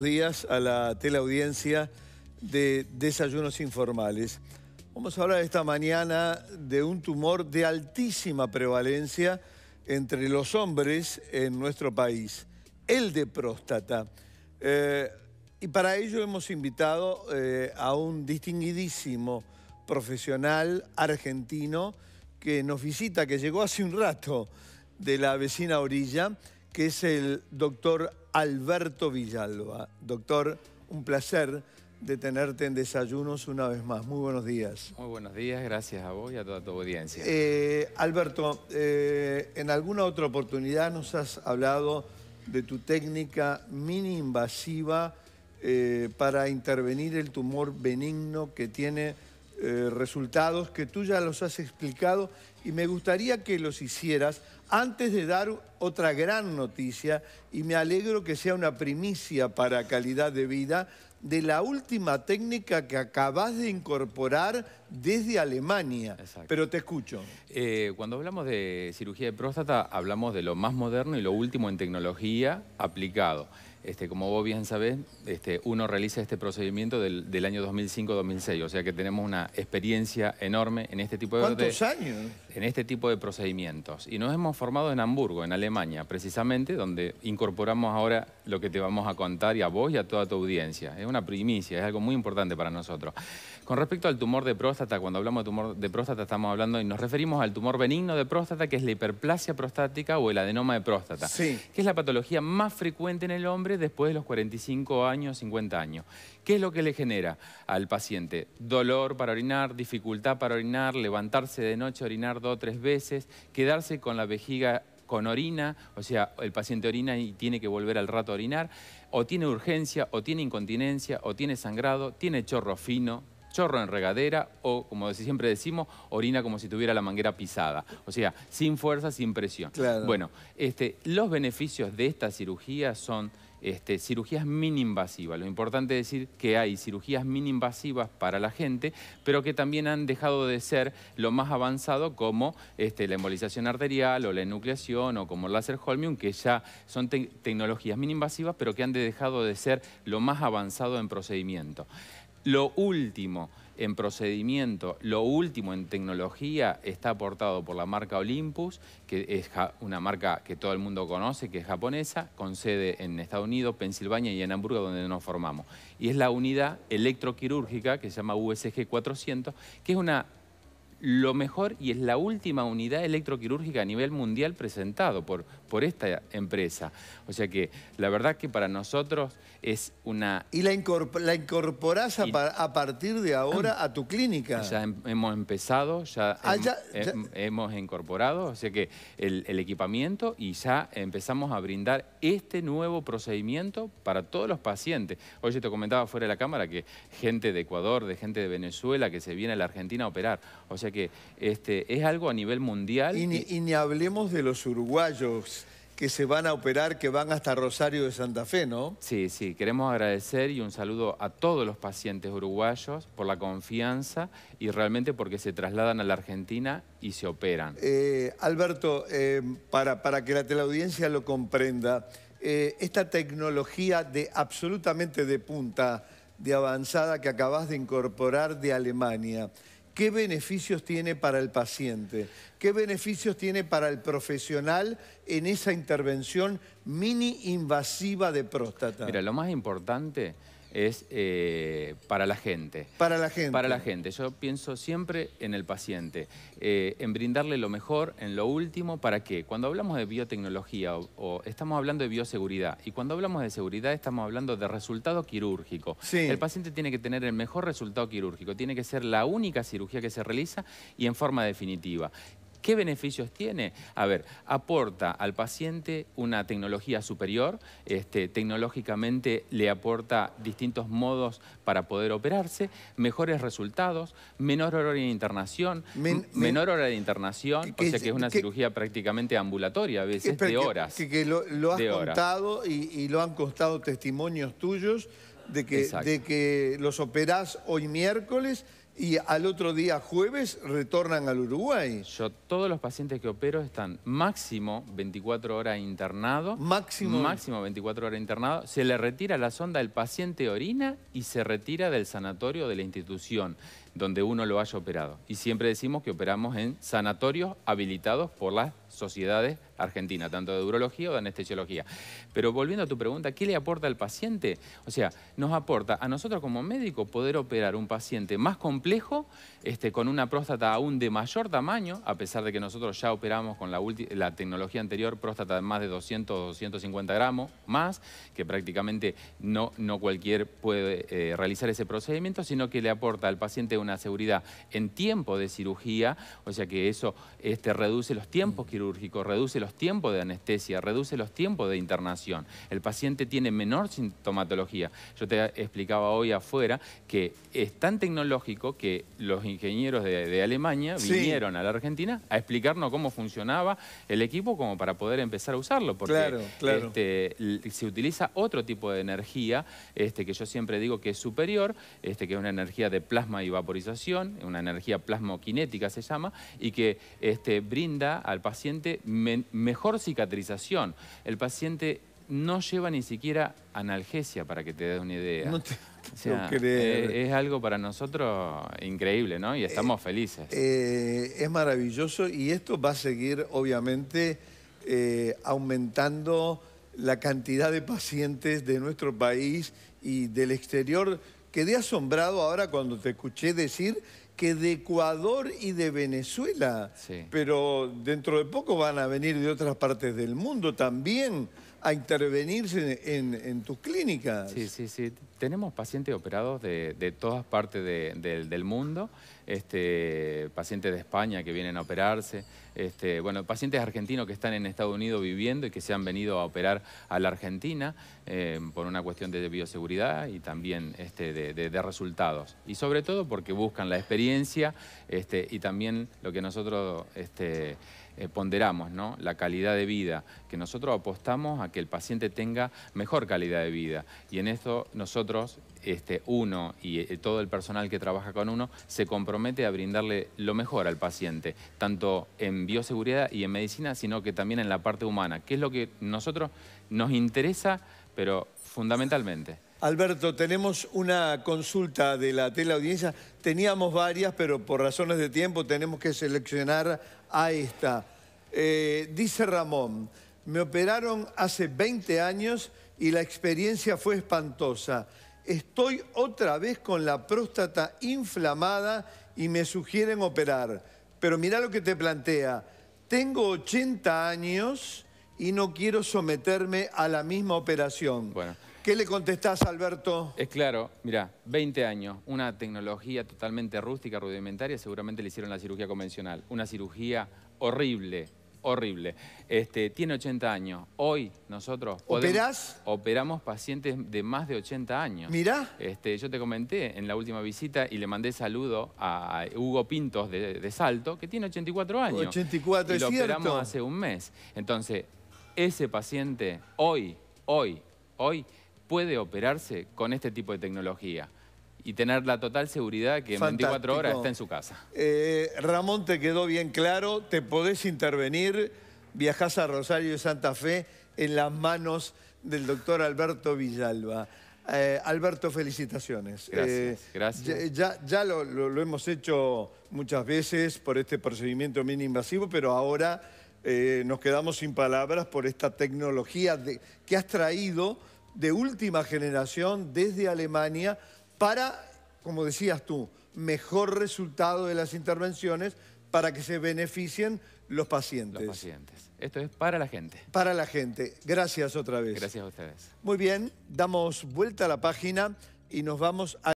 días a la teleaudiencia de Desayunos Informales. Vamos a hablar esta mañana de un tumor de altísima prevalencia entre los hombres en nuestro país, el de próstata. Eh, y para ello hemos invitado eh, a un distinguidísimo profesional argentino que nos visita, que llegó hace un rato de la vecina orilla, que es el doctor Alberto Villalba. Doctor, un placer de tenerte en Desayunos una vez más. Muy buenos días. Muy buenos días, gracias a vos y a toda tu audiencia. Eh, Alberto, eh, en alguna otra oportunidad nos has hablado de tu técnica mini invasiva eh, para intervenir el tumor benigno que tiene eh, resultados que tú ya los has explicado y me gustaría que los hicieras antes de dar otra gran noticia y me alegro que sea una primicia para calidad de vida de la última técnica que acabas de incorporar desde Alemania. Pero te escucho. Eh, cuando hablamos de cirugía de próstata, hablamos de lo más moderno y lo último en tecnología aplicado. Este, como vos bien sabés, este, uno realiza este procedimiento del, año 2005-2006, o sea que tenemos una experiencia enorme en este tipo de... ¿Cuántos años? En este tipo de procedimientos. Y nos hemos formado en Hamburgo, en Alemania, precisamente, donde incorporamos ahora lo que te vamos a contar y a vos y a toda tu audiencia. Es una primicia, es algo muy importante para nosotros. Con respecto al tumor de próstata, cuando hablamos de tumor de próstata estamos hablando y nos referimos al tumor benigno de próstata, que es la hiperplasia prostática o el adenoma de próstata, que es la patología más frecuente en el hombre después de los 45 años, 50 años. ¿Qué es lo que le genera al paciente? Dolor para orinar, dificultad para orinar, levantarse de noche, a orinar dos o tres veces, quedarse con la vejiga con orina, o sea, el paciente orina y tiene que volver al rato a orinar, o tiene urgencia, o tiene incontinencia, o tiene sangrado, tiene chorro fino, chorro en regadera, o como siempre decimos, orina como si tuviera la manguera pisada, o sea, sin fuerza, sin presión. Bueno, este, los beneficios de esta cirugía son este, cirugías mini-invasivas. Lo importante es decir que hay cirugías mini-invasivas para la gente, pero que también han dejado de ser lo más avanzado como este, la embolización arterial o la enucleación o como el láser Holmium, que ya son tecnologías mini-invasivas, pero que han dejado de ser lo más avanzado en procedimiento. Lo último en procedimiento. Lo último en tecnología está aportado por la marca Olympus, que es una marca que todo el mundo conoce, que es japonesa, con sede en Estados Unidos, Pensilvania y en Hamburgo, donde nos formamos. Y es la unidad electroquirúrgica que se llama USG 400, que es una lo mejor y es la última unidad electroquirúrgica a nivel mundial presentado por, por esta empresa. O sea que la verdad que para nosotros es una... ¿Y la, la incorporás a, partir de ahora a tu clínica? Ya hemos empezado, ah, ya, hemos incorporado, o sea que el, el equipamiento y ya empezamos a brindar este nuevo procedimiento para todos los pacientes. Oye, te comentaba fuera de la cámara que gente de Ecuador, de gente de Venezuela que se viene a la Argentina a operar. O sea que este, es algo a nivel mundial. Y ni, hablemos de los uruguayos que se van a operar, que van hasta Rosario de Santa Fe, ¿no? Sí, sí, queremos agradecer y un saludo a todos los pacientes uruguayos por la confianza y realmente porque se trasladan a la Argentina y se operan. Eh, Alberto, eh, para, para, que la teleaudiencia lo comprenda, eh, esta tecnología de absolutamente de punta, de avanzada que acabas de incorporar de Alemania, qué beneficios tiene para el paciente, qué beneficios tiene para el profesional en esa intervención mini invasiva de próstata. Mira, lo más importante es eh, para la gente. Para la gente. Para la gente. Yo pienso siempre en el paciente, eh, en brindarle lo mejor, en lo último, ¿para qué? Cuando hablamos de biotecnología o, estamos hablando de bioseguridad, y cuando hablamos de seguridad estamos hablando de resultado quirúrgico. El paciente tiene que tener el mejor resultado quirúrgico, tiene que ser la única cirugía que se realiza y en forma definitiva. ¿Qué beneficios tiene? A ver, aporta al paciente una tecnología superior, este, tecnológicamente le aporta distintos modos para poder operarse, mejores resultados, menor hora de internación, menor hora de internación, o sea que es una cirugía prácticamente ambulatoria a veces, de horas. Que, que lo, has contado y, lo han costado testimonios tuyos de que, de que los operás hoy miércoles y al otro día jueves retornan al Uruguay. Yo, todos los pacientes que opero están máximo 24 horas internado. Máximo. Máximo 24 horas internado. Se le retira la sonda, el paciente orina y se retira del sanatorio de la institución donde uno lo haya operado. Y siempre decimos que operamos en sanatorios habilitados por las sociedades argentinas, tanto de urología o de anestesiología. Pero volviendo a tu pregunta, ¿qué le aporta al paciente? O sea, nos aporta a nosotros como médicos poder operar un paciente más complejo, este, con una próstata aún de mayor tamaño, a pesar de que nosotros ya operamos con la, la tecnología anterior, próstata de más de 200 250 gramos más, que prácticamente no, no cualquier puede eh, realizar ese procedimiento, sino que le aporta al paciente una seguridad en tiempo de cirugía, o sea que eso este, reduce los tiempos mm. quirúrgicos, reduce los tiempos de anestesia, reduce los tiempos de internación. El paciente tiene menor sintomatología. Yo te explicaba hoy afuera que es tan tecnológico que los ingenieros de, Alemania vinieron a la Argentina a explicarnos cómo funcionaba el equipo como para poder empezar a usarlo, porque este, se utiliza otro tipo de energía este, que yo siempre digo que es superior, este, que es una energía de plasma y vaporización una energía plasmoquinética se llama, y que este, brinda al paciente mejor cicatrización. El paciente no lleva ni siquiera analgesia, para que te des una idea. Eh, es algo para nosotros increíble, ¿no? Y estamos eh, felices. Eh, es maravilloso y esto va a seguir, obviamente, aumentando la cantidad de pacientes de nuestro país y del exterior quedé asombrado ahora cuando te escuché decir que de Ecuador y de Venezuela, pero dentro de poco van a venir de otras partes del mundo también a intervenirse en, tus clínicas. Sí, sí, sí. Tenemos pacientes operados de, todas partes del mundo, este, pacientes de España que vienen a operarse, este, bueno, pacientes argentinos que están en Estados Unidos viviendo y que se han venido a operar a la Argentina eh, por una cuestión de bioseguridad y también este, de, resultados. Y sobre todo porque buscan la experiencia este, y también lo que nosotros este, eh, ponderamos la calidad de vida, que nosotros apostamos a que el paciente tenga mejor calidad de vida. Y en esto nosotros, este, uno y eh, todo el personal que trabaja con uno, se compromete a brindarle lo mejor al paciente, tanto en bioseguridad y en medicina, sino que también en la parte humana, que es lo que nosotros nos interesa, pero fundamentalmente. Alberto, tenemos una consulta de la teleaudiencia. Teníamos varias, pero por razones de tiempo tenemos que seleccionar a esta. Eh, dice Ramón, me operaron hace 20 años y la experiencia fue espantosa. Estoy otra vez con la próstata inflamada y me sugieren operar. Pero mira lo que te plantea. Tengo 80 años y no quiero someterme a la misma operación. Bueno. ¿Qué le contestás, Alberto? Es claro, mira, 20 años, una tecnología totalmente rústica, rudimentaria, seguramente le hicieron la cirugía convencional. Una cirugía horrible, horrible. Este, tiene 80 años. Hoy nosotros operamos pacientes de más de 80 años. Mira, Este, yo te comenté en la última visita y le mandé saludo a Hugo Pintos de, Salto, que tiene 84 años. 84, y lo operamos hace un mes. Entonces, ese paciente hoy, hoy, hoy puede operarse con este tipo de tecnología y tener la total seguridad que en 24 horas está en su casa. Eh, Ramón, te quedó bien claro, te podés intervenir, viajás a Rosario y Santa Fe en las manos del doctor Alberto Villalba. Eh, Alberto, felicitaciones. Gracias, eh, gracias. Ya, lo, hemos hecho muchas veces por este procedimiento mini invasivo, pero ahora nos quedamos sin palabras por esta tecnología que has traído de última generación desde Alemania para, como decías tú, mejor resultado de las intervenciones para que se beneficien los pacientes. Los pacientes. Esto es para la gente. Para la gente. Gracias otra vez. Gracias a ustedes. Muy bien, damos vuelta a la página y nos vamos a...